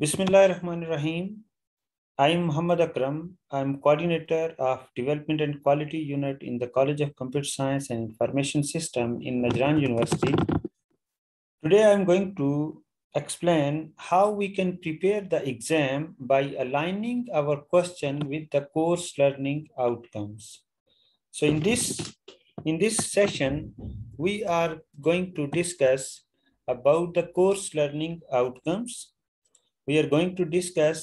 Bismillahirrahmanirrahim. I am Muhammad Akram. I am coordinator of Development and Quality Unit in the College of Computer Science and Information System in Najran University. Today I am going to explain how we can prepare the exam by aligning our question with the course learning outcomes. So in this, in this session, we are going to discuss about the course learning outcomes we are going to discuss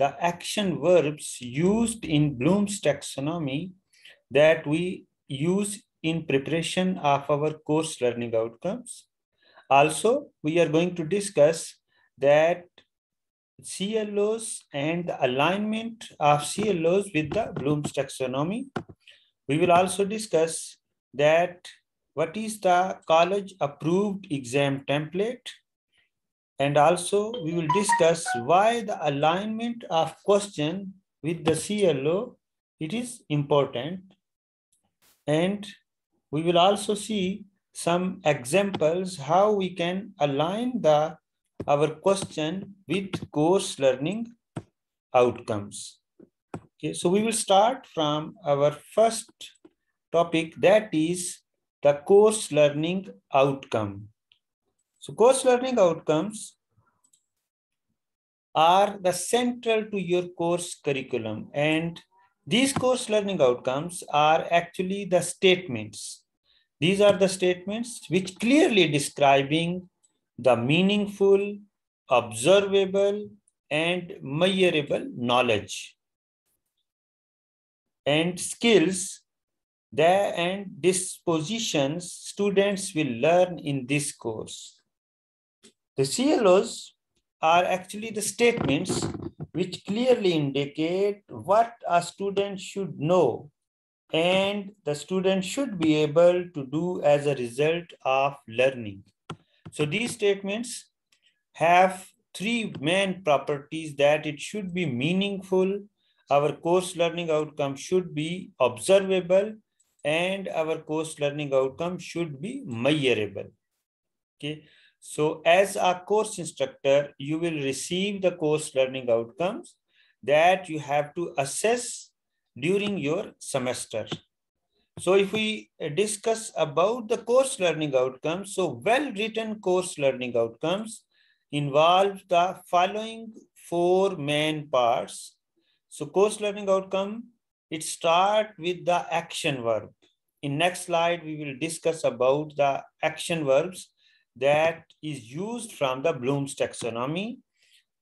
the action verbs used in Bloom's taxonomy that we use in preparation of our course learning outcomes. Also, we are going to discuss that CLOs and the alignment of CLOs with the Bloom's taxonomy. We will also discuss that what is the college approved exam template and also we will discuss why the alignment of question with the CLO, it is important. And we will also see some examples how we can align the our question with course learning outcomes. Okay, so we will start from our first topic that is the course learning outcome. So course learning outcomes are the central to your course curriculum and these course learning outcomes are actually the statements. These are the statements which clearly describing the meaningful, observable, and measurable knowledge and skills there and dispositions students will learn in this course. The CLOs are actually the statements which clearly indicate what a student should know and the student should be able to do as a result of learning. So these statements have three main properties that it should be meaningful, our course learning outcome should be observable, and our course learning outcome should be measurable. Okay. So as a course instructor, you will receive the course learning outcomes that you have to assess during your semester. So if we discuss about the course learning outcomes, so well-written course learning outcomes involve the following four main parts. So course learning outcome, it start with the action verb. In next slide, we will discuss about the action verbs that is used from the Bloom's taxonomy.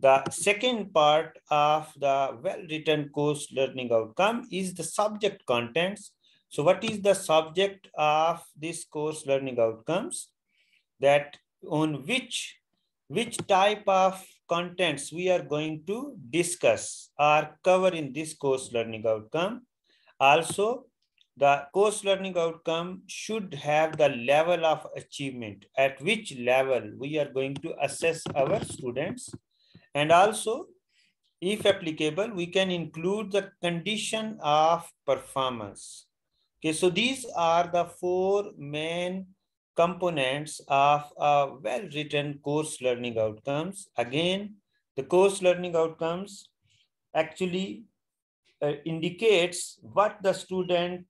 The second part of the well-written course learning outcome is the subject contents. So what is the subject of this course learning outcomes that on which, which type of contents we are going to discuss or cover in this course learning outcome. Also, the course learning outcome should have the level of achievement at which level we are going to assess our students and also if applicable we can include the condition of performance okay so these are the four main components of a well written course learning outcomes again the course learning outcomes actually uh, indicates what the student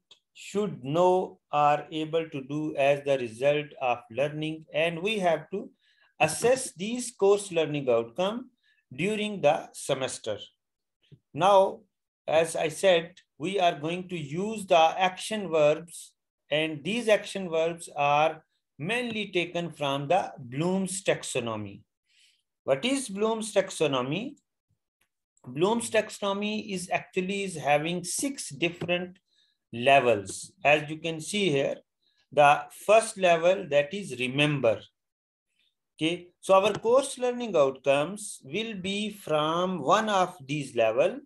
should know are able to do as the result of learning and we have to assess these course learning outcome during the semester. Now, as I said, we are going to use the action verbs and these action verbs are mainly taken from the Bloom's taxonomy. What is Bloom's taxonomy? Bloom's taxonomy is actually is having six different levels. As you can see here, the first level that is remember. Okay, so our course learning outcomes will be from one of these level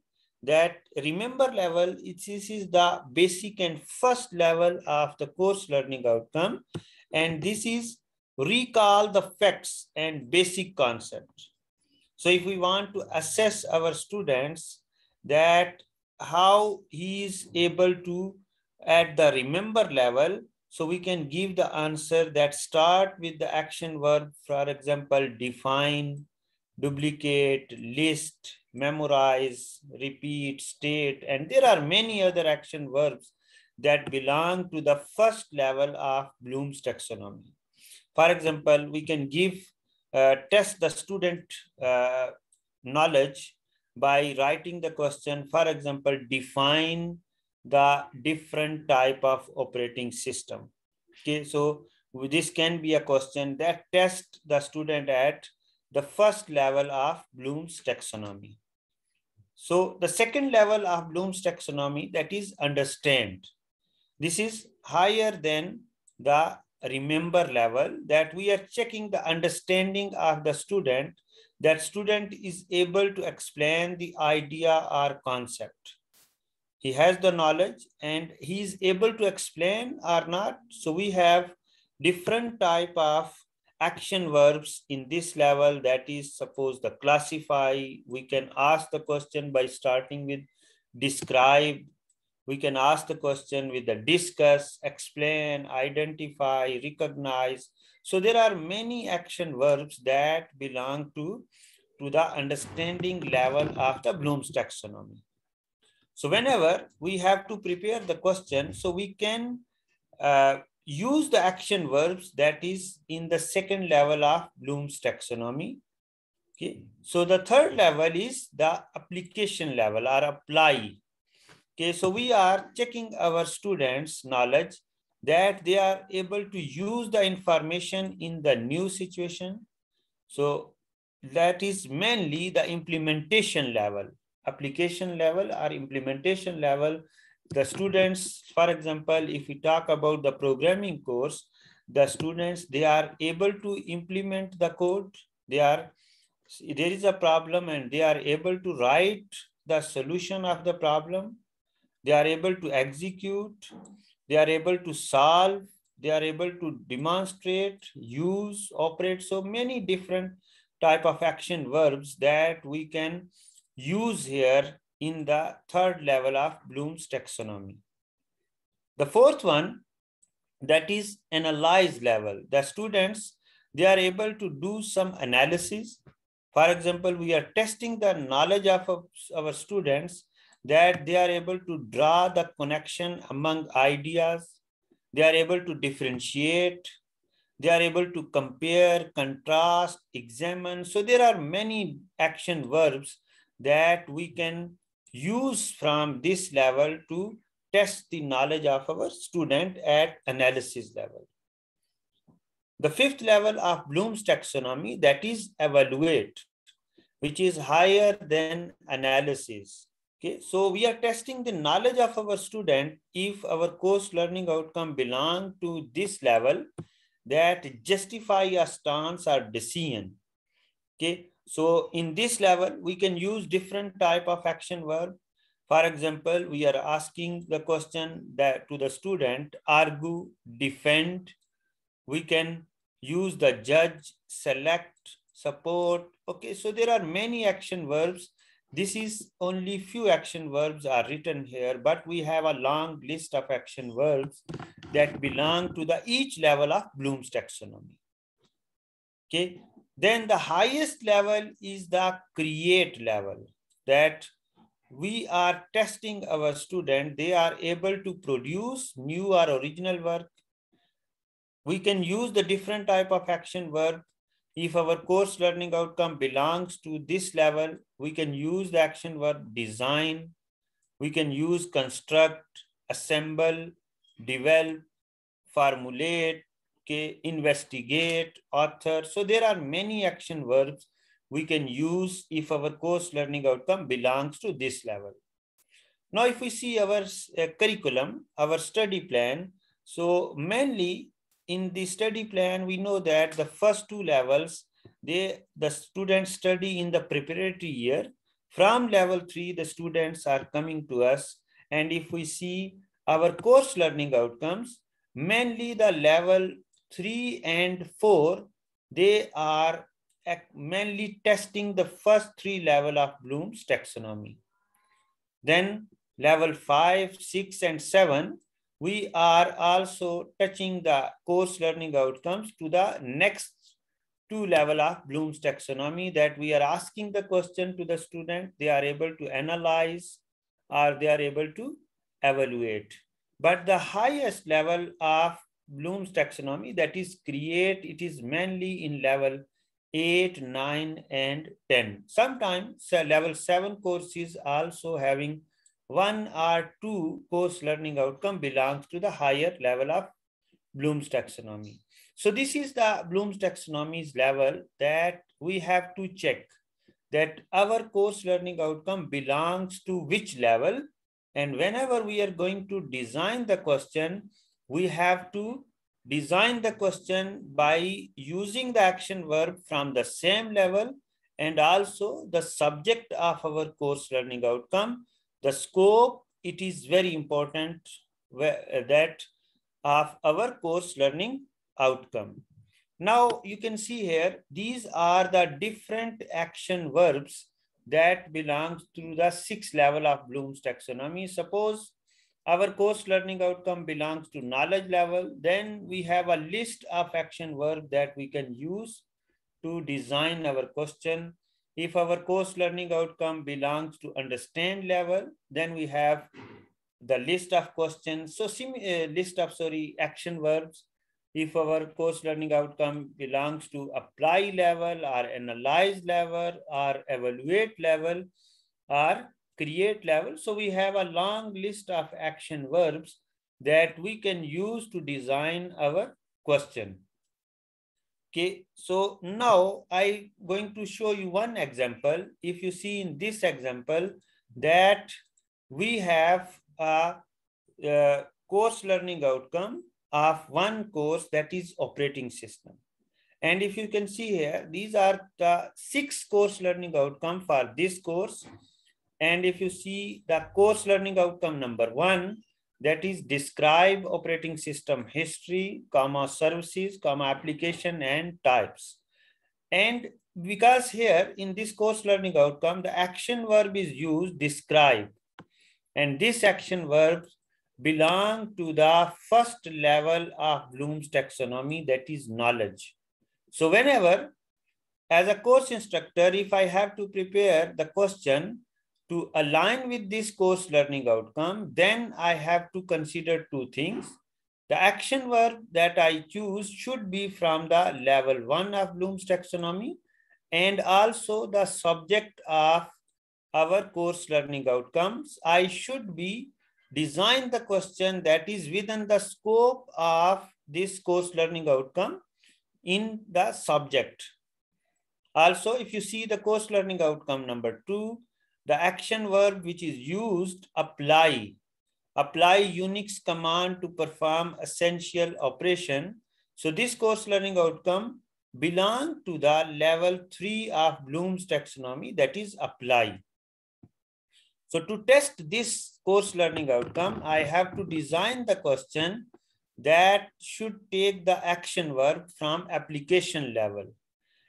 that remember level, it is, is the basic and first level of the course learning outcome. And this is recall the facts and basic concepts. So if we want to assess our students that how he is able to at the remember level so we can give the answer that start with the action verb for example define duplicate list memorize repeat state and there are many other action verbs that belong to the first level of bloom's taxonomy for example we can give uh, test the student uh, knowledge by writing the question, for example, define the different type of operating system. Okay, so this can be a question that tests the student at the first level of Bloom's taxonomy. So the second level of Bloom's taxonomy that is understand. This is higher than the remember level that we are checking the understanding of the student that student is able to explain the idea or concept. He has the knowledge and he is able to explain or not. So we have different type of action verbs in this level that is suppose the classify we can ask the question by starting with describe we can ask the question with the discuss, explain, identify, recognize. So there are many action verbs that belong to, to the understanding level of the Bloom's taxonomy. So whenever we have to prepare the question, so we can uh, use the action verbs that is in the second level of Bloom's taxonomy. Okay. So the third level is the application level or apply Okay, so we are checking our students' knowledge that they are able to use the information in the new situation. So that is mainly the implementation level, application level or implementation level. The students, for example, if we talk about the programming course, the students, they are able to implement the code. They are, there is a problem and they are able to write the solution of the problem they are able to execute, they are able to solve, they are able to demonstrate, use, operate. So many different type of action verbs that we can use here in the third level of Bloom's taxonomy. The fourth one, that is analyze level. The students, they are able to do some analysis. For example, we are testing the knowledge of our students that they are able to draw the connection among ideas, they are able to differentiate, they are able to compare, contrast, examine. So there are many action verbs that we can use from this level to test the knowledge of our student at analysis level. The fifth level of Bloom's taxonomy, that is evaluate, which is higher than analysis. Okay, so we are testing the knowledge of our student if our course learning outcome belong to this level that justify a stance or decision. Okay, so in this level, we can use different type of action verb. For example, we are asking the question that to the student, argue, defend. We can use the judge, select, support. Okay, so there are many action verbs this is only few action verbs are written here, but we have a long list of action verbs that belong to the each level of Bloom's taxonomy. Okay, then the highest level is the create level that we are testing our student. They are able to produce new or original work. We can use the different type of action verb if our course learning outcome belongs to this level, we can use the action verb design, we can use construct, assemble, develop, formulate, okay, investigate, author. So there are many action verbs we can use if our course learning outcome belongs to this level. Now, if we see our uh, curriculum, our study plan, so mainly in the study plan, we know that the first two levels, they the students study in the preparatory year. From level three, the students are coming to us. And if we see our course learning outcomes, mainly the level three and four, they are mainly testing the first three level of Bloom's taxonomy. Then level five, six, and seven, we are also touching the course learning outcomes to the next two level of Bloom's taxonomy that we are asking the question to the student, they are able to analyze or they are able to evaluate. But the highest level of Bloom's taxonomy that is create, it is mainly in level 8, 9, and 10. Sometimes level 7 courses also having one or two course learning outcome belongs to the higher level of Bloom's taxonomy. So this is the Bloom's taxonomy's level that we have to check that our course learning outcome belongs to which level. And whenever we are going to design the question, we have to design the question by using the action verb from the same level and also the subject of our course learning outcome the scope, it is very important uh, that of our course learning outcome. Now you can see here, these are the different action verbs that belongs to the sixth level of Bloom's taxonomy. Suppose our course learning outcome belongs to knowledge level, then we have a list of action verb that we can use to design our question if our course learning outcome belongs to understand level, then we have the list of questions. So sim uh, list of, sorry, action verbs. If our course learning outcome belongs to apply level or analyze level or evaluate level or create level. So we have a long list of action verbs that we can use to design our question. Okay, so now I going to show you one example. If you see in this example that we have a, a course learning outcome of one course that is operating system. And if you can see here, these are the six course learning outcome for this course. And if you see the course learning outcome number one, that is describe operating system history, comma services, comma application and types. And because here in this course learning outcome, the action verb is used describe. And this action verb belong to the first level of Bloom's taxonomy, that is knowledge. So whenever, as a course instructor, if I have to prepare the question, to align with this course learning outcome, then I have to consider two things. The action verb that I choose should be from the level one of Bloom's taxonomy and also the subject of our course learning outcomes. I should be design the question that is within the scope of this course learning outcome in the subject. Also, if you see the course learning outcome number two, the action verb which is used, apply. Apply Unix command to perform essential operation. So this course learning outcome belong to the level three of Bloom's taxonomy, that is apply. So to test this course learning outcome, I have to design the question that should take the action verb from application level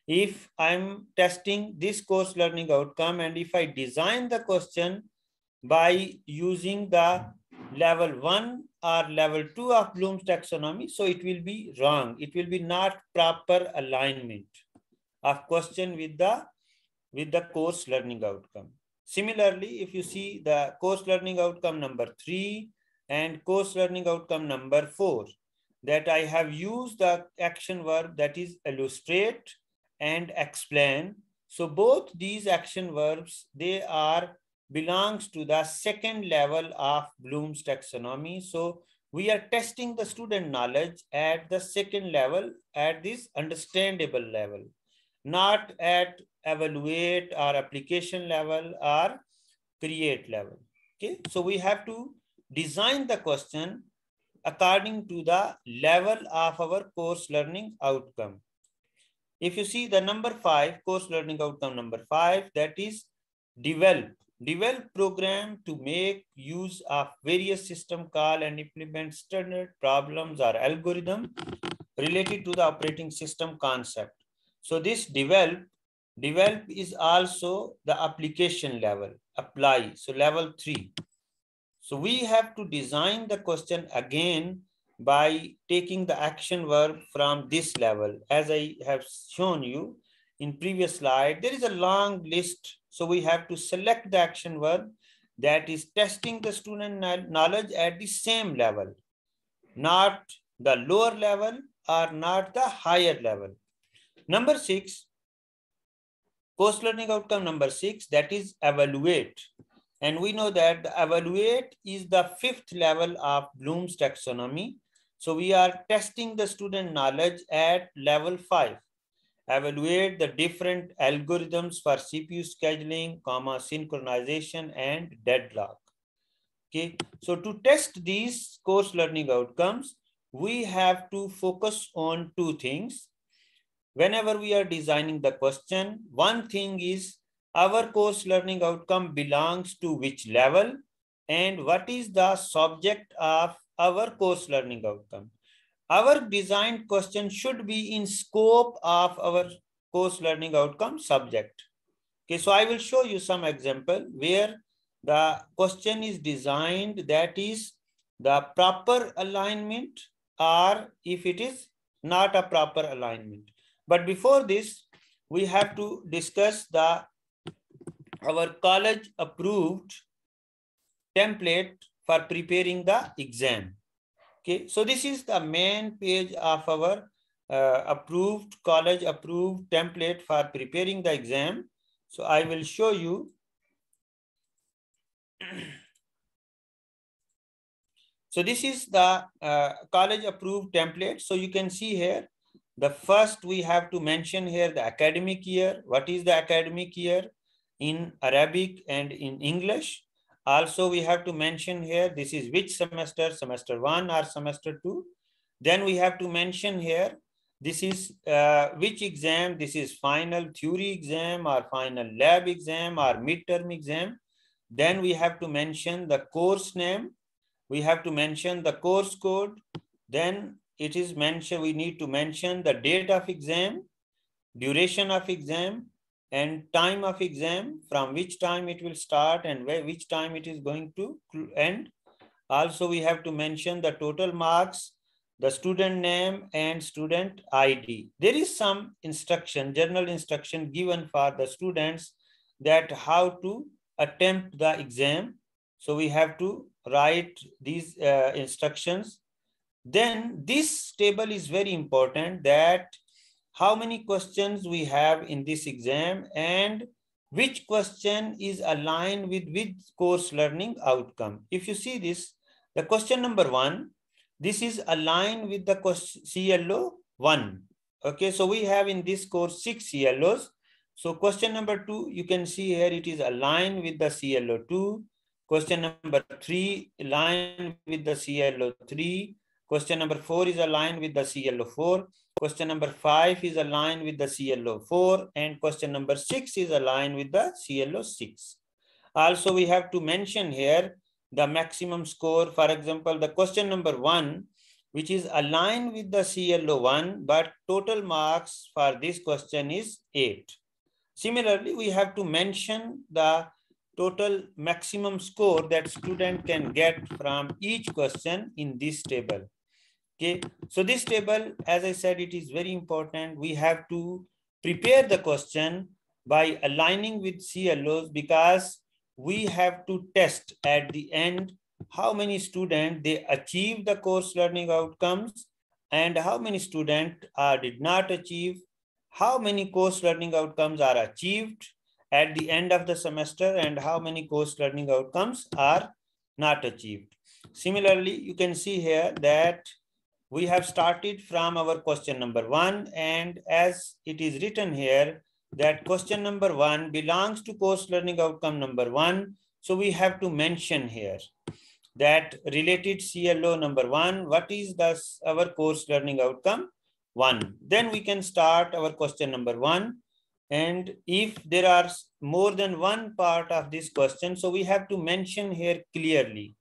if I'm testing this course learning outcome and if I design the question by using the level one or level two of Bloom's taxonomy, so it will be wrong. It will be not proper alignment of question with the, with the course learning outcome. Similarly, if you see the course learning outcome number three and course learning outcome number four, that I have used the action verb that is illustrate and explain. So both these action verbs, they are belongs to the second level of Bloom's taxonomy. So we are testing the student knowledge at the second level, at this understandable level, not at evaluate or application level or create level. Okay, so we have to design the question according to the level of our course learning outcome. If you see the number five, course learning outcome number five, that is develop. Develop program to make use of various system call and implement standard problems or algorithm related to the operating system concept. So this develop, develop is also the application level, apply, so level three. So we have to design the question again by taking the action verb from this level. As I have shown you in previous slide, there is a long list. So we have to select the action verb that is testing the student knowledge at the same level, not the lower level or not the higher level. Number six, post-learning outcome number six, that is evaluate. And we know that the evaluate is the fifth level of Bloom's taxonomy so we are testing the student knowledge at level five. Evaluate the different algorithms for CPU scheduling, comma, synchronization, and deadlock. Okay, so to test these course learning outcomes, we have to focus on two things. Whenever we are designing the question, one thing is our course learning outcome belongs to which level and what is the subject of our course learning outcome. Our designed question should be in scope of our course learning outcome subject. Okay, so I will show you some example where the question is designed that is the proper alignment or if it is not a proper alignment. But before this, we have to discuss the our college approved template for preparing the exam. Okay, so this is the main page of our uh, approved college approved template for preparing the exam. So I will show you. so this is the uh, college approved template. So you can see here, the first we have to mention here the academic year. What is the academic year in Arabic and in English? Also, we have to mention here, this is which semester, semester one or semester two. Then we have to mention here, this is uh, which exam, this is final theory exam or final lab exam or midterm exam. Then we have to mention the course name. We have to mention the course code. Then it is mentioned, we need to mention the date of exam, duration of exam, and time of exam from which time it will start and where, which time it is going to end also we have to mention the total marks the student name and student id there is some instruction general instruction given for the students that how to attempt the exam so we have to write these uh, instructions then this table is very important that how many questions we have in this exam and which question is aligned with which course learning outcome. If you see this, the question number one, this is aligned with the CLO one. Okay, so we have in this course six CLOs. So question number two, you can see here it is aligned with the CLO two. Question number three, aligned with the CLO three. Question number four is aligned with the CLO four. Question number five is aligned with the CLO4 and question number six is aligned with the CLO6. Also, we have to mention here the maximum score. For example, the question number one, which is aligned with the CLO1, but total marks for this question is eight. Similarly, we have to mention the total maximum score that student can get from each question in this table. Okay, so this table, as I said, it is very important. We have to prepare the question by aligning with CLOs because we have to test at the end how many students they achieve the course learning outcomes and how many students uh, did not achieve, how many course learning outcomes are achieved at the end of the semester and how many course learning outcomes are not achieved. Similarly, you can see here that we have started from our question number one and as it is written here that question number one belongs to course learning outcome number one. So we have to mention here that related CLO number one, what is thus our course learning outcome one? Then we can start our question number one. And if there are more than one part of this question, so we have to mention here clearly.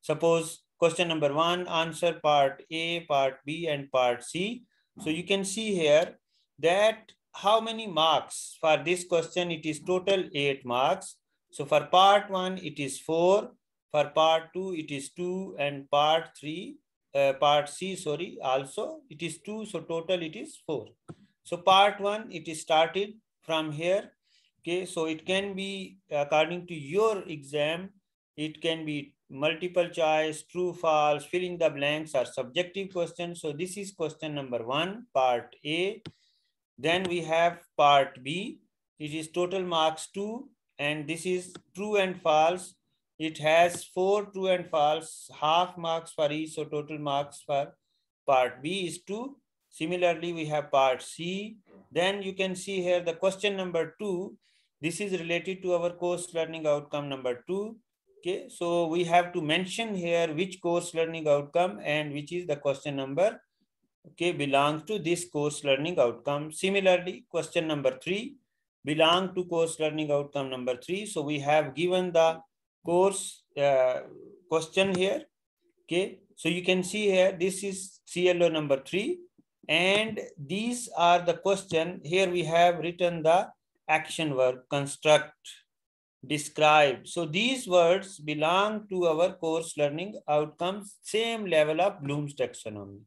Suppose Question number one, answer part A, part B, and part C. So you can see here that how many marks for this question? It is total eight marks. So for part one, it is four. For part two, it is two. And part three, uh, part C, sorry, also it is two. So total it is four. So part one, it is started from here. Okay, so it can be according to your exam, it can be multiple choice, true, false, fill in the blanks are subjective questions. So this is question number one, part A. Then we have part B. It is total marks two, and this is true and false. It has four true and false, half marks for each, so total marks for part B is two. Similarly, we have part C. Then you can see here the question number two. This is related to our course learning outcome number two. Okay, so we have to mention here which course learning outcome and which is the question number, okay, belongs to this course learning outcome. Similarly, question number three belong to course learning outcome number three. So we have given the course uh, question here, okay. So you can see here, this is CLO number three and these are the question. Here we have written the action verb construct, describe. So these words belong to our course learning outcomes, same level of Bloom's taxonomy.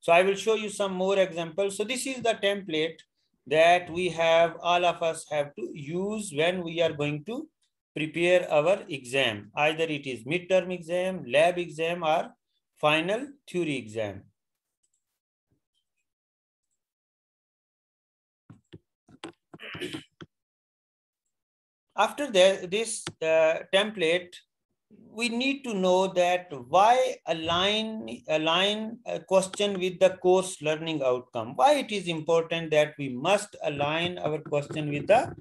So I will show you some more examples. So this is the template that we have, all of us have to use when we are going to prepare our exam. Either it is midterm exam, lab exam, or final theory exam after the, this uh, template, we need to know that why align align a question with the course learning outcome. Why it is important that we must align our question with the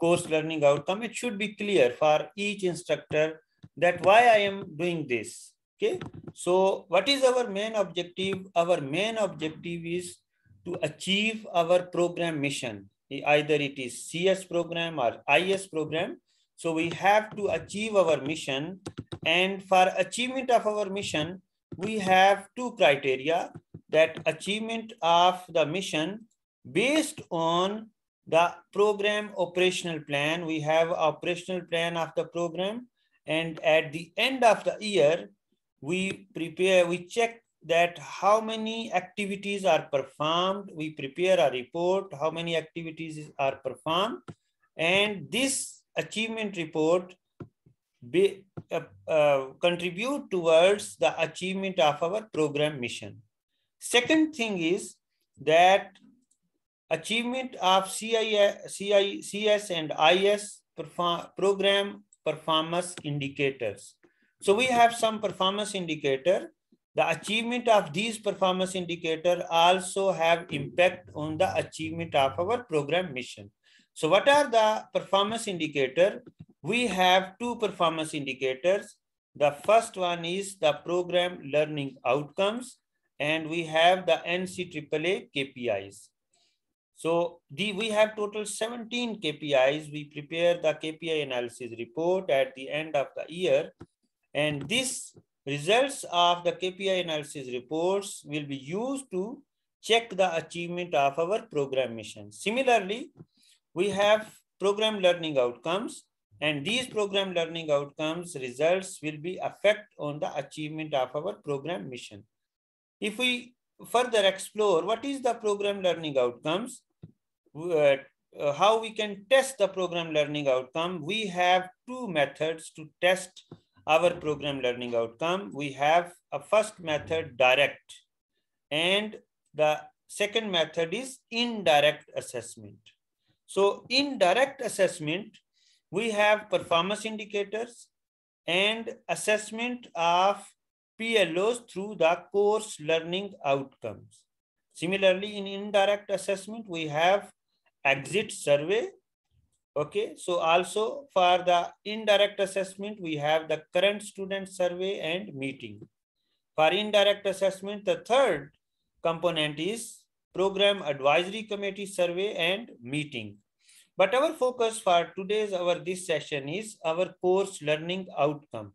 course learning outcome. It should be clear for each instructor that why I am doing this. Okay. So what is our main objective? Our main objective is to achieve our program mission either it is CS program or IS program. So we have to achieve our mission. And for achievement of our mission, we have two criteria that achievement of the mission based on the program operational plan. We have operational plan of the program. And at the end of the year, we prepare, we check that how many activities are performed. We prepare a report, how many activities are performed. And this achievement report be, uh, uh, contribute towards the achievement of our program mission. Second thing is that achievement of CIS, CIS and IS perform, program performance indicators. So we have some performance indicator the achievement of these performance indicators also have impact on the achievement of our program mission. So what are the performance indicator? We have two performance indicators. The first one is the program learning outcomes and we have the NCAA KPIs. So the, we have total 17 KPIs. We prepare the KPI analysis report at the end of the year. And this Results of the KPI analysis reports will be used to check the achievement of our program mission. Similarly, we have program learning outcomes and these program learning outcomes results will be affect on the achievement of our program mission. If we further explore what is the program learning outcomes, uh, uh, how we can test the program learning outcome, we have two methods to test our program learning outcome, we have a first method direct and the second method is indirect assessment. So in direct assessment, we have performance indicators and assessment of PLOs through the course learning outcomes. Similarly, in indirect assessment, we have exit survey Okay, so also for the indirect assessment, we have the current student survey and meeting. For indirect assessment, the third component is program advisory committee survey and meeting. But our focus for today's our this session is our course learning outcome.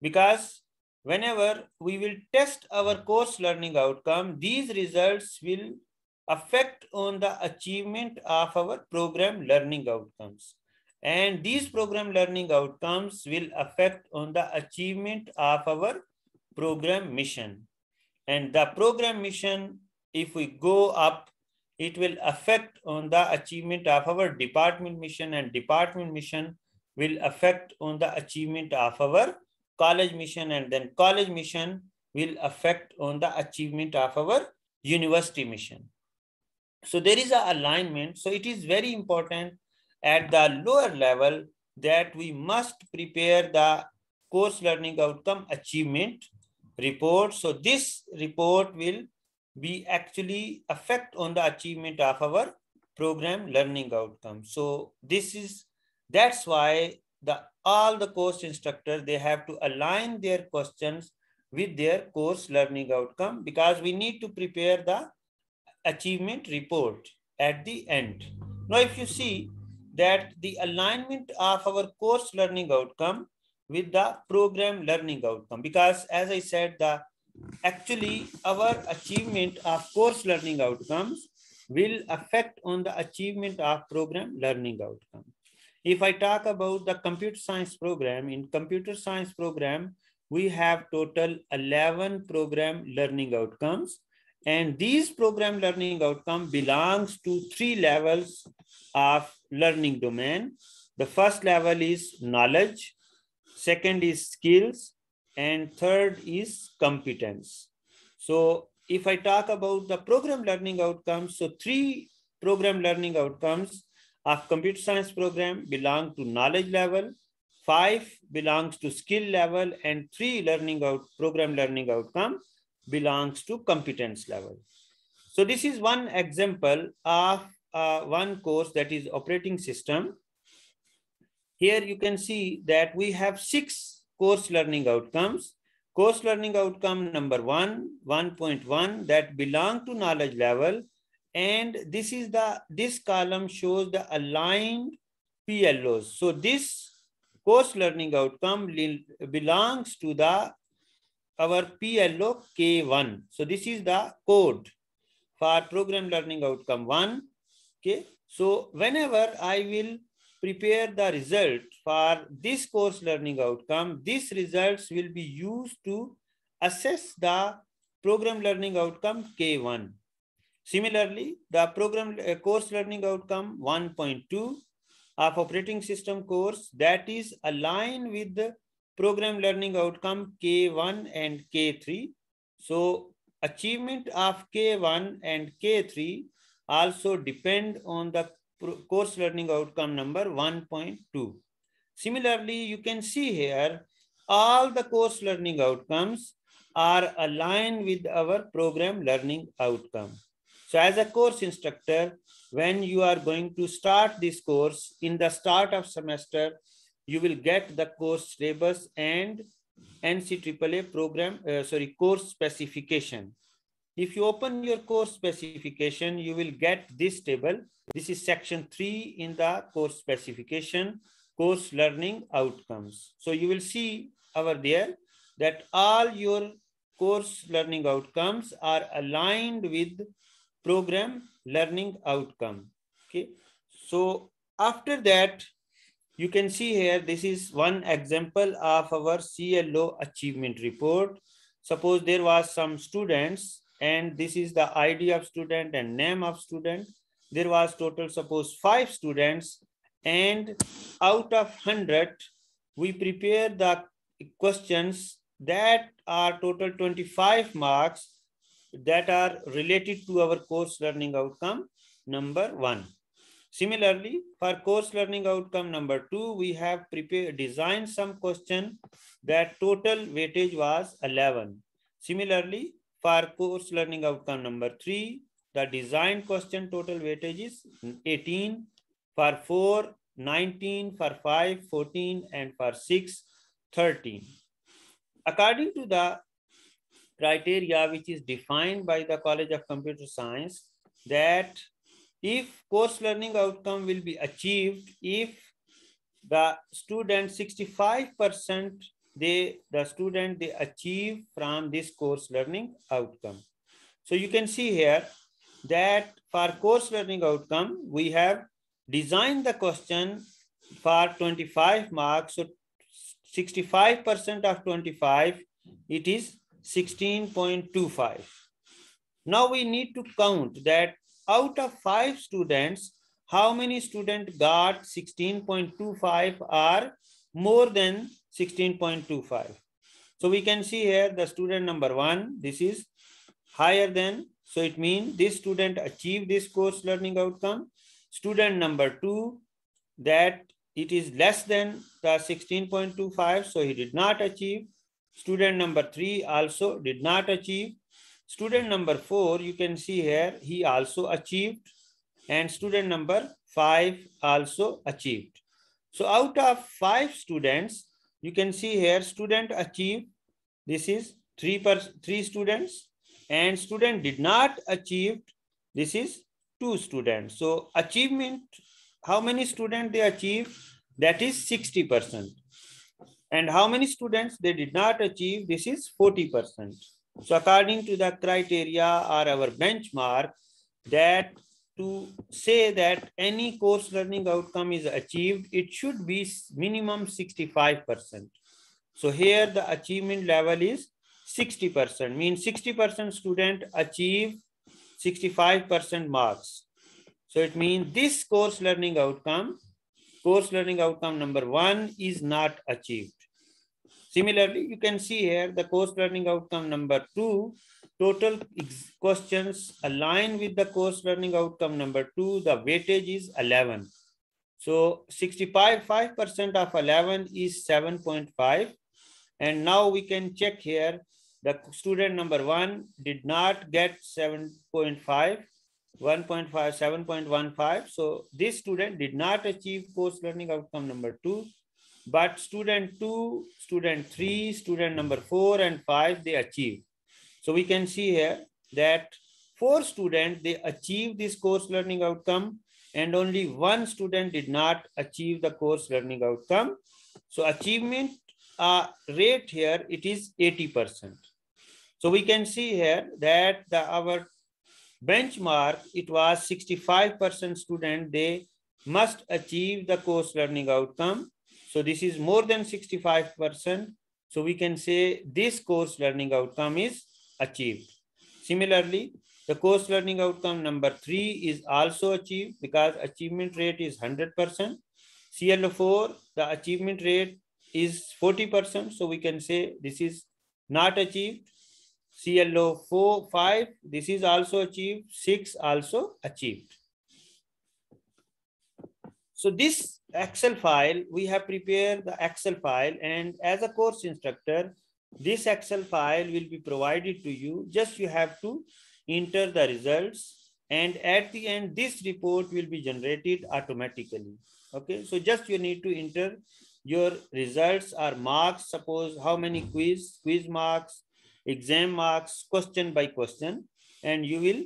Because whenever we will test our course learning outcome, these results will Effect on the achievement of our program learning outcomes. And these program learning outcomes will affect on the achievement of our program mission. And the program mission, if we go up, it will affect on the achievement of our department mission and department mission will affect on the achievement of our college mission and then college mission will affect on the achievement of our university mission. So there is an alignment. So it is very important at the lower level that we must prepare the course learning outcome achievement report. So this report will be actually affect on the achievement of our program learning outcome. So this is, that's why the all the course instructors, they have to align their questions with their course learning outcome because we need to prepare the achievement report at the end. Now, if you see that the alignment of our course learning outcome with the program learning outcome, because as I said, the actually our achievement of course learning outcomes will affect on the achievement of program learning outcome. If I talk about the computer science program, in computer science program, we have total 11 program learning outcomes and these program learning outcome belongs to three levels of learning domain. The first level is knowledge, second is skills, and third is competence. So if I talk about the program learning outcomes, so three program learning outcomes of computer science program belong to knowledge level, five belongs to skill level, and three learning out program learning outcome belongs to competence level. So this is one example of uh, one course that is operating system. Here you can see that we have six course learning outcomes. Course learning outcome number one, 1.1 that belong to knowledge level. And this is the, this column shows the aligned PLOs. So this course learning outcome belongs to the our PLO K1. So this is the code for program learning outcome 1. Okay. So whenever I will prepare the result for this course learning outcome, these results will be used to assess the program learning outcome K1. Similarly, the program uh, course learning outcome 1.2 of operating system course that is aligned with the program learning outcome K1 and K3. So achievement of K1 and K3 also depend on the course learning outcome number 1.2. Similarly, you can see here, all the course learning outcomes are aligned with our program learning outcome. So as a course instructor, when you are going to start this course in the start of semester, you will get the course syllabus and NCAA program, uh, sorry, course specification. If you open your course specification, you will get this table. This is section three in the course specification, course learning outcomes. So you will see over there that all your course learning outcomes are aligned with program learning outcome. Okay. So after that, you can see here, this is one example of our CLO achievement report. Suppose there was some students and this is the ID of student and name of student. There was total, suppose five students and out of 100, we prepare the questions that are total 25 marks that are related to our course learning outcome number one. Similarly, for course learning outcome number two, we have prepared designed some question that total weightage was 11. Similarly, for course learning outcome number three, the design question total weightage is 18, for four, 19, for five, 14, and for six, 13. According to the criteria which is defined by the College of Computer Science, that if course learning outcome will be achieved, if the student 65% they the student they achieve from this course learning outcome. So you can see here that for course learning outcome, we have designed the question for 25 marks. So 65% of 25, it is 16.25. Now we need to count that out of five students, how many students got 16.25 or more than 16.25? So we can see here the student number one, this is higher than, so it means this student achieved this course learning outcome. Student number two, that it is less than the 16.25, so he did not achieve. Student number three also did not achieve. Student number four, you can see here, he also achieved. And student number five also achieved. So out of five students, you can see here, student achieved. This is three, per, three students. And student did not achieved. This is two students. So achievement, how many students they achieved? That is 60%. And how many students they did not achieve? This is 40%. So according to the criteria or our benchmark that to say that any course learning outcome is achieved, it should be minimum 65%. So here the achievement level is 60%, means 60% student achieve 65% marks. So it means this course learning outcome, course learning outcome number one is not achieved. Similarly, you can see here the course learning outcome number two, total questions align with the course learning outcome number two, the weightage is 11. So 65% of 11 is 7.5. And now we can check here, the student number one did not get 7.5. 1.5, 7.15. So this student did not achieve course learning outcome number two. But student 2, student 3, student number 4 and 5, they achieve. So we can see here that four students, they achieve this course learning outcome and only one student did not achieve the course learning outcome. So achievement uh, rate here, it is 80%. So we can see here that the, our benchmark, it was 65% student, they must achieve the course learning outcome so this is more than 65%. So we can say this course learning outcome is achieved. Similarly, the course learning outcome number three is also achieved because achievement rate is 100%. CL4, the achievement rate is 40%. So we can say this is not achieved. CLO 4, 5, this is also achieved. 6 also achieved. So this Excel file, we have prepared the Excel file and as a course instructor, this Excel file will be provided to you. Just you have to enter the results and at the end, this report will be generated automatically. Okay, so just you need to enter your results or marks, suppose how many quiz, quiz marks, exam marks, question by question, and you will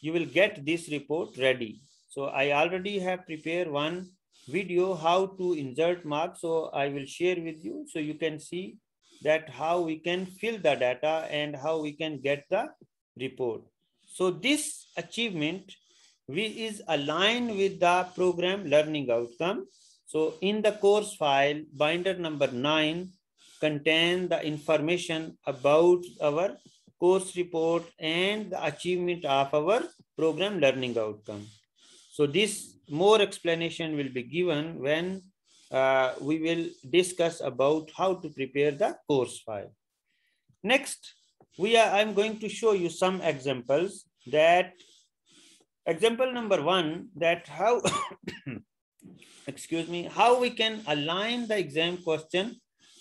you will get this report ready. So I already have prepared one video how to insert mark. So I will share with you so you can see that how we can fill the data and how we can get the report. So this achievement we is aligned with the program learning outcome. So in the course file, binder number nine contain the information about our course report and the achievement of our program learning outcome. So this more explanation will be given when uh, we will discuss about how to prepare the course file. Next, we are, I'm going to show you some examples that example number one that how excuse me how we can align the exam question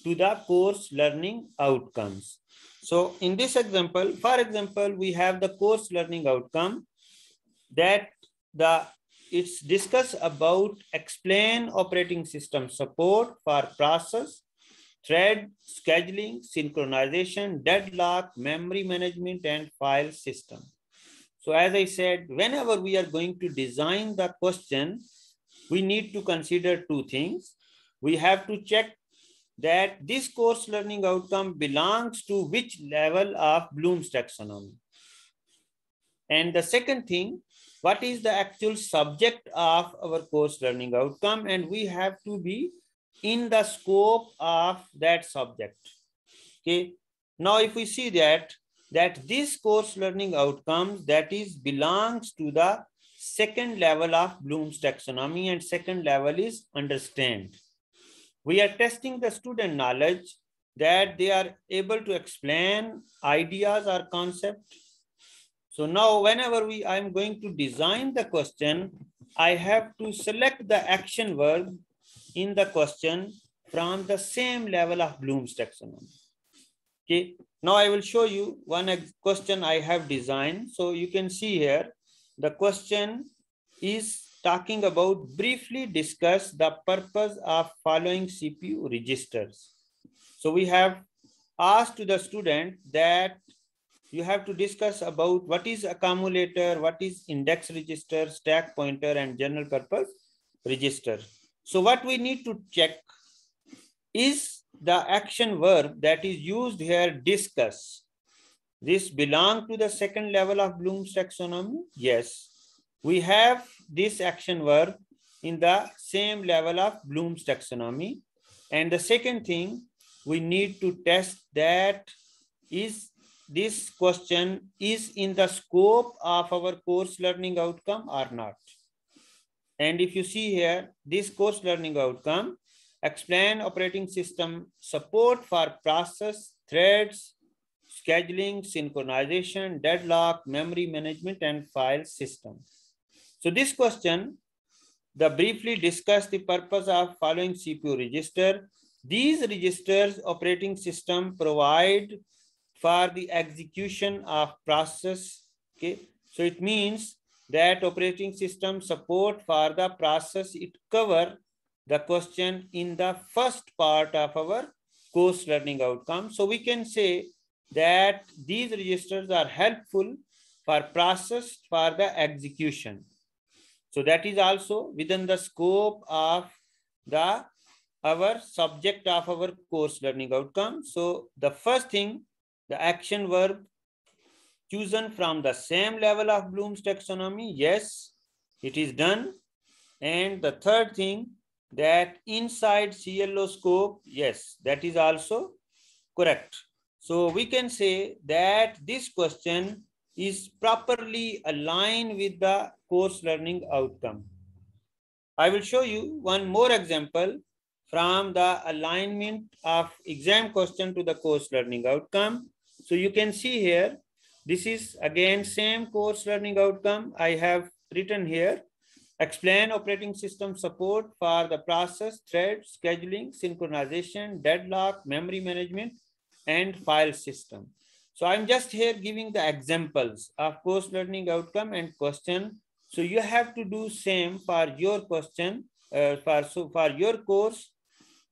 to the course learning outcomes so in this example for example we have the course learning outcome that the it's discuss about explain operating system support for process, thread, scheduling, synchronization, deadlock, memory management, and file system. So as I said, whenever we are going to design the question, we need to consider two things. We have to check that this course learning outcome belongs to which level of Bloom's taxonomy. And the second thing, what is the actual subject of our course learning outcome and we have to be in the scope of that subject okay now if we see that that this course learning outcomes that is belongs to the second level of bloom's taxonomy and second level is understand we are testing the student knowledge that they are able to explain ideas or concepts so now whenever we, I'm going to design the question, I have to select the action verb in the question from the same level of Bloom's taxonomy. Okay, now I will show you one question I have designed. So you can see here, the question is talking about briefly discuss the purpose of following CPU registers. So we have asked to the student that you have to discuss about what is accumulator, what is index register, stack pointer, and general purpose register. So what we need to check is the action verb that is used here, discuss. This belong to the second level of Bloom's taxonomy? Yes. We have this action verb in the same level of Bloom's taxonomy. And the second thing, we need to test that is this question is in the scope of our course learning outcome or not. And if you see here, this course learning outcome, explain operating system support for process, threads, scheduling, synchronization, deadlock, memory management, and file system. So this question, the briefly discuss the purpose of following CPU register. These registers operating system provide for the execution of process. Okay, so it means that operating system support for the process it cover the question in the first part of our course learning outcome. So we can say that these registers are helpful for process for the execution. So that is also within the scope of the our subject of our course learning outcome. So the first thing the action verb chosen from the same level of Bloom's taxonomy. Yes, it is done. And the third thing that inside CLO scope, yes, that is also correct. So we can say that this question is properly aligned with the course learning outcome. I will show you one more example from the alignment of exam question to the course learning outcome. So you can see here, this is again same course learning outcome I have written here. Explain operating system support for the process, thread, scheduling, synchronization, deadlock, memory management, and file system. So I'm just here giving the examples of course learning outcome and question. So you have to do same for your question, uh, for, so for your course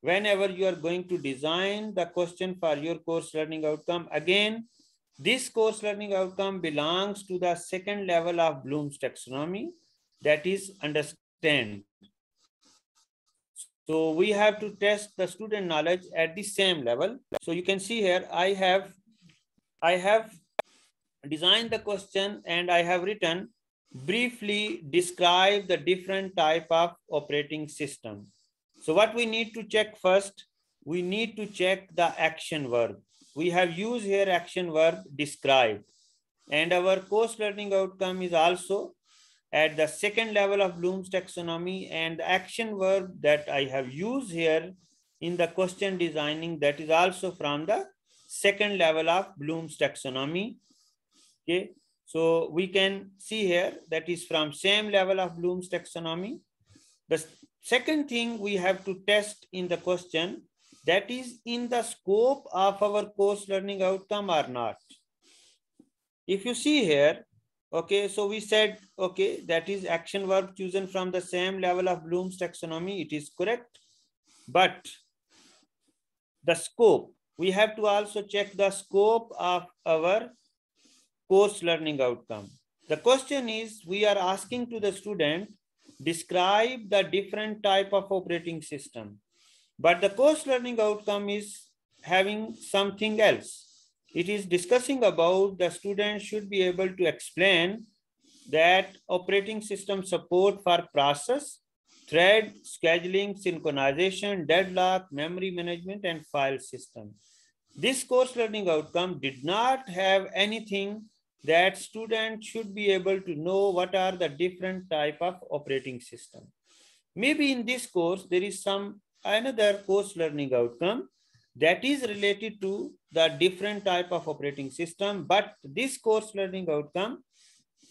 whenever you are going to design the question for your course learning outcome. Again, this course learning outcome belongs to the second level of Bloom's taxonomy, that is understand. So we have to test the student knowledge at the same level. So you can see here, I have, I have designed the question and I have written briefly describe the different type of operating system. So what we need to check first, we need to check the action verb. We have used here action verb describe. And our course learning outcome is also at the second level of Bloom's taxonomy and the action verb that I have used here in the question designing that is also from the second level of Bloom's taxonomy. Okay, so we can see here that is from same level of Bloom's taxonomy. The Second thing we have to test in the question that is in the scope of our course learning outcome or not. If you see here, okay, so we said, okay, that is action verb chosen from the same level of Bloom's taxonomy. It is correct. But the scope, we have to also check the scope of our course learning outcome. The question is, we are asking to the student describe the different type of operating system. But the course learning outcome is having something else. It is discussing about the students should be able to explain that operating system support for process, thread, scheduling, synchronization, deadlock, memory management, and file system. This course learning outcome did not have anything that student should be able to know what are the different type of operating system. Maybe in this course, there is some another course learning outcome that is related to the different type of operating system, but this course learning outcome,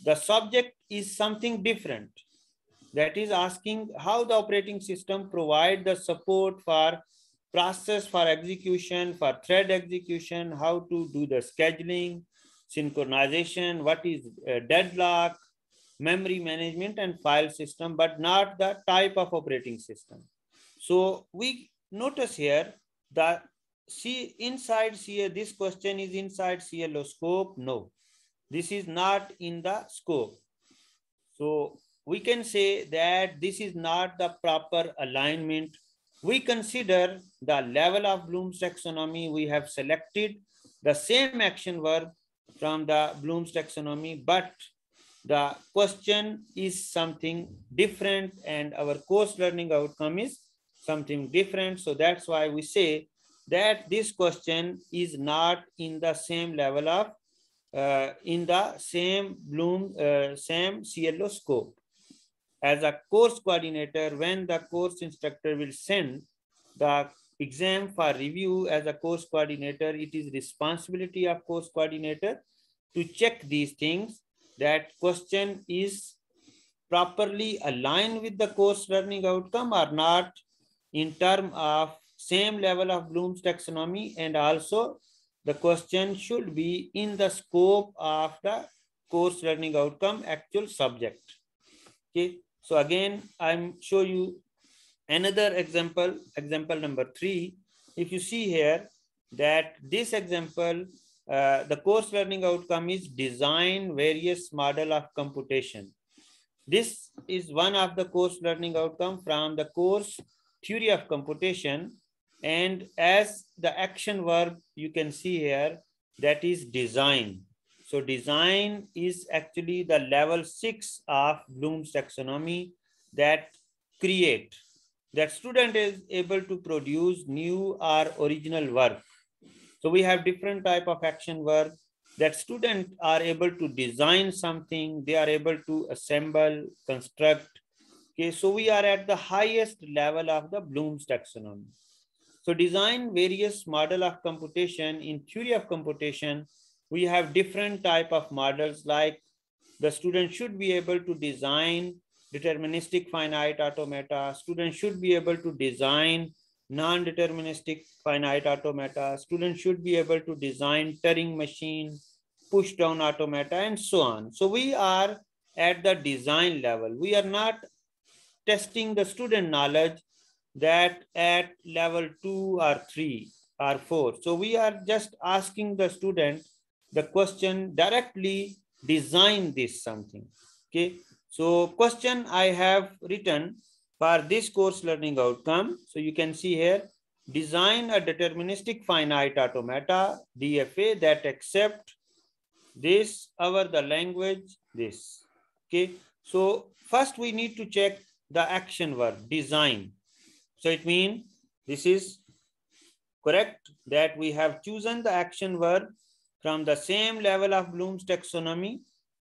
the subject is something different. That is asking how the operating system provide the support for process for execution, for thread execution, how to do the scheduling, synchronization, what is uh, deadlock, memory management and file system, but not the type of operating system. So we notice here that see inside here this question is inside CLO scope. No, this is not in the scope. So we can say that this is not the proper alignment. We consider the level of Bloom's taxonomy we have selected the same action verb from the Bloom's taxonomy, but the question is something different and our course learning outcome is something different. So that's why we say that this question is not in the same level of, uh, in the same Bloom, uh, same CLO scope. As a course coordinator, when the course instructor will send the exam for review as a course coordinator, it is responsibility of course coordinator to check these things that question is properly aligned with the course learning outcome or not in term of same level of Bloom's taxonomy and also the question should be in the scope of the course learning outcome actual subject. Okay, so again, I'm show you another example example number three if you see here that this example uh, the course learning outcome is design various model of computation this is one of the course learning outcome from the course theory of computation and as the action verb you can see here that is design so design is actually the level 6 of bloom's taxonomy that create that student is able to produce new or original work. So we have different type of action work that students are able to design something, they are able to assemble, construct. Okay, so we are at the highest level of the Bloom's taxonomy. So design various model of computation. In theory of computation, we have different type of models like the student should be able to design deterministic finite automata. Students should be able to design non-deterministic finite automata. Students should be able to design Turing machine, push down automata, and so on. So we are at the design level. We are not testing the student knowledge that at level two or three or four. So we are just asking the student the question directly design this something. Okay. So question I have written for this course learning outcome. So you can see here, design a deterministic finite automata, DFA, that accept this over the language, this. Okay. So first we need to check the action verb, design. So it means this is correct that we have chosen the action verb from the same level of Bloom's taxonomy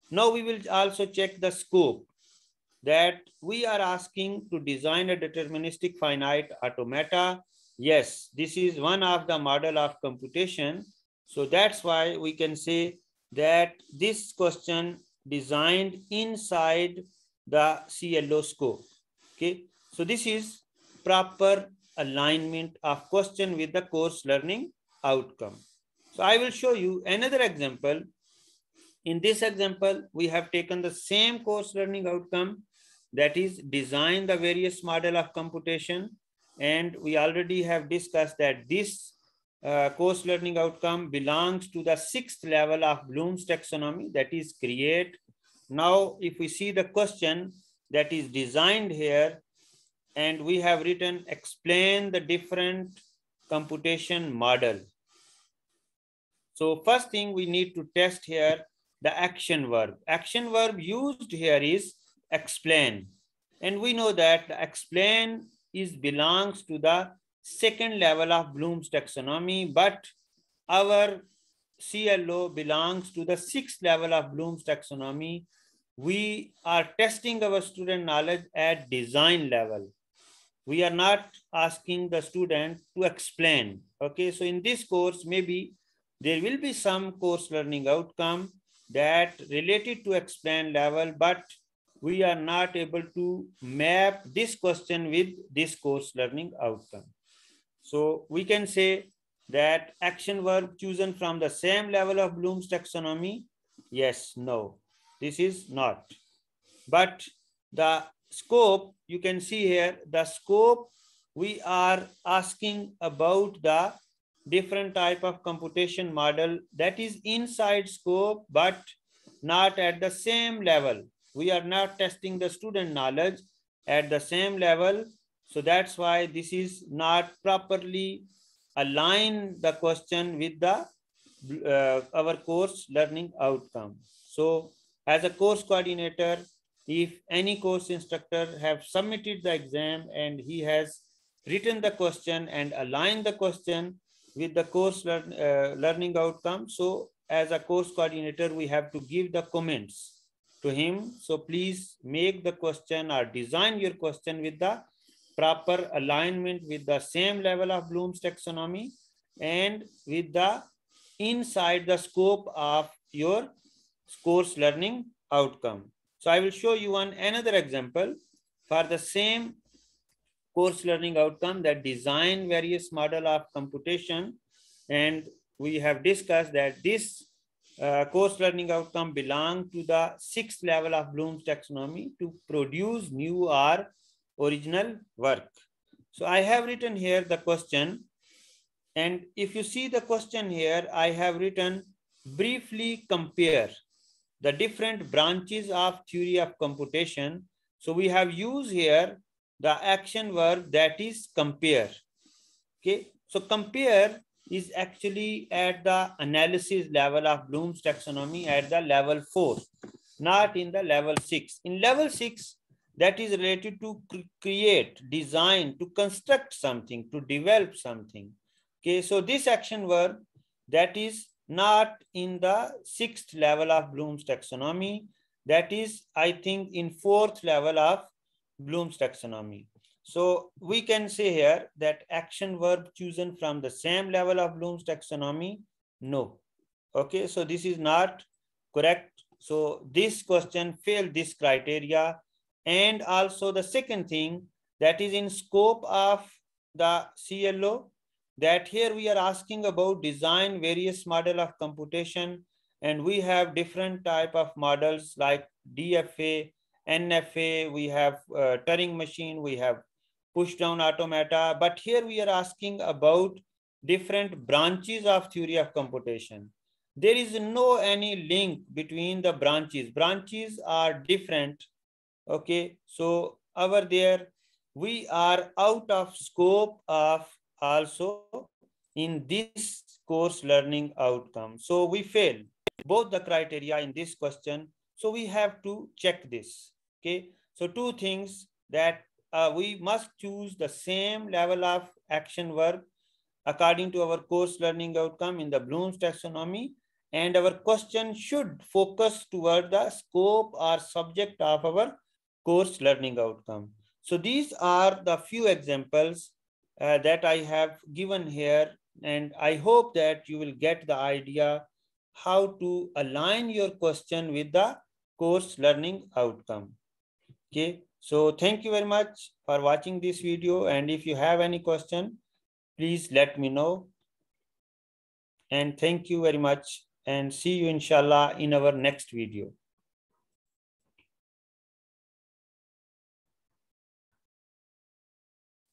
now we will also check the scope that we are asking to design a deterministic finite automata. Yes, this is one of the model of computation. So that's why we can say that this question designed inside the CLO scope. Okay, so this is proper alignment of question with the course learning outcome. So I will show you another example in this example, we have taken the same course learning outcome that is design the various model of computation. And we already have discussed that this uh, course learning outcome belongs to the sixth level of Bloom's taxonomy that is create. Now, if we see the question that is designed here, and we have written explain the different computation model. So first thing we need to test here the action verb. Action verb used here is explain. And we know that the explain is belongs to the second level of Bloom's taxonomy, but our CLO belongs to the sixth level of Bloom's taxonomy. We are testing our student knowledge at design level. We are not asking the student to explain. Okay, so in this course, maybe there will be some course learning outcome that related to expand level, but we are not able to map this question with this course learning outcome. So we can say that action verb chosen from the same level of Bloom's taxonomy? Yes, no, this is not. But the scope, you can see here, the scope we are asking about the different type of computation model that is inside scope but not at the same level we are not testing the student knowledge at the same level so that's why this is not properly align the question with the uh, our course learning outcome so as a course coordinator if any course instructor have submitted the exam and he has written the question and aligned the question with the course learn, uh, learning outcome. So as a course coordinator, we have to give the comments to him. So please make the question or design your question with the proper alignment with the same level of Bloom's taxonomy and with the inside the scope of your course learning outcome. So I will show you one another example for the same course learning outcome that design various model of computation. And we have discussed that this uh, course learning outcome belong to the sixth level of Bloom's taxonomy to produce new or original work. So I have written here the question. And if you see the question here, I have written briefly compare the different branches of theory of computation. So we have used here the action verb that is compare okay so compare is actually at the analysis level of bloom's taxonomy at the level 4 not in the level 6 in level 6 that is related to create design to construct something to develop something okay so this action verb that is not in the sixth level of bloom's taxonomy that is i think in fourth level of Bloom's taxonomy. So we can say here that action verb chosen from the same level of Bloom's taxonomy, no. Okay, so this is not correct. So this question failed this criteria. And also the second thing that is in scope of the CLO, that here we are asking about design various model of computation and we have different type of models like DFA, NFA, we have uh, Turing machine, we have push down automata. But here we are asking about different branches of theory of computation. There is no any link between the branches. Branches are different. Okay, so over there, we are out of scope of also in this course learning outcome. So we fail both the criteria in this question. So we have to check this. Okay, so two things that uh, we must choose the same level of action work according to our course learning outcome in the Bloom's taxonomy and our question should focus toward the scope or subject of our course learning outcome. So these are the few examples uh, that I have given here and I hope that you will get the idea how to align your question with the course learning outcome okay so thank you very much for watching this video and if you have any question please let me know and thank you very much and see you inshallah in our next video